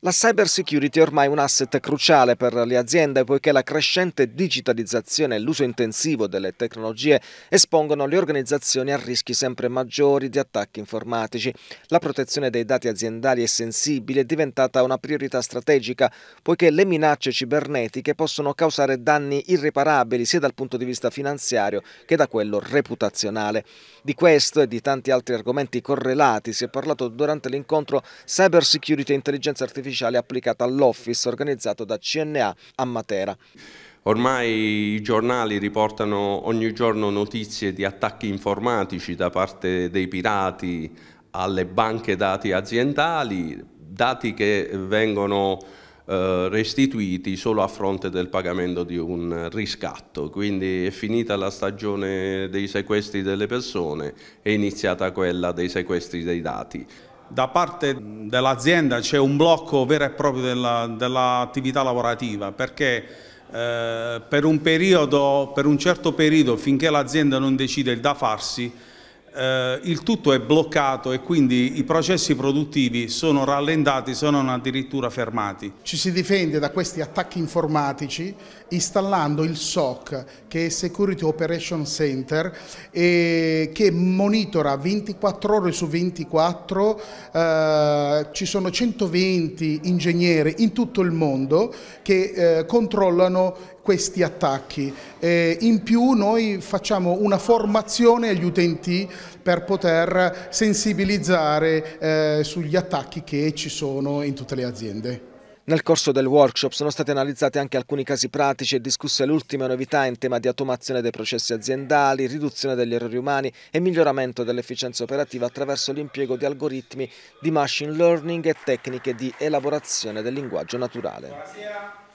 La cybersecurity è ormai un asset cruciale per le aziende poiché la crescente digitalizzazione e l'uso intensivo delle tecnologie espongono le organizzazioni a rischi sempre maggiori di attacchi informatici. La protezione dei dati aziendali e sensibili è diventata una priorità strategica poiché le minacce cibernetiche possono causare danni irreparabili sia dal punto di vista finanziario che da quello reputazionale. Di questo e di tanti altri argomenti correlati si è parlato durante l'incontro Cybersecurity e Intelligenza Artificiale artificiale applicata all'office organizzato da CNA a Matera. Ormai i giornali riportano ogni giorno notizie di attacchi informatici da parte dei pirati alle banche dati aziendali, dati che vengono eh, restituiti solo a fronte del pagamento di un riscatto, quindi è finita la stagione dei sequestri delle persone, è iniziata quella dei sequestri dei dati da parte dell'azienda c'è un blocco vero e proprio dell'attività dell lavorativa perché eh, per, un periodo, per un certo periodo finché l'azienda non decide il da farsi eh, il tutto è bloccato e quindi i processi produttivi sono rallentati, se non addirittura fermati. Ci si difende da questi attacchi informatici installando il SOC, che è Security Operation Center, eh, che monitora 24 ore su 24, eh, ci sono 120 ingegneri in tutto il mondo che eh, controllano questi attacchi. E in più noi facciamo una formazione agli utenti per poter sensibilizzare eh, sugli attacchi che ci sono in tutte le aziende. Nel corso del workshop sono stati analizzati anche alcuni casi pratici e discusse le ultime novità in tema di automazione dei processi aziendali, riduzione degli errori umani e miglioramento dell'efficienza operativa attraverso l'impiego di algoritmi di machine learning e tecniche di elaborazione del linguaggio naturale.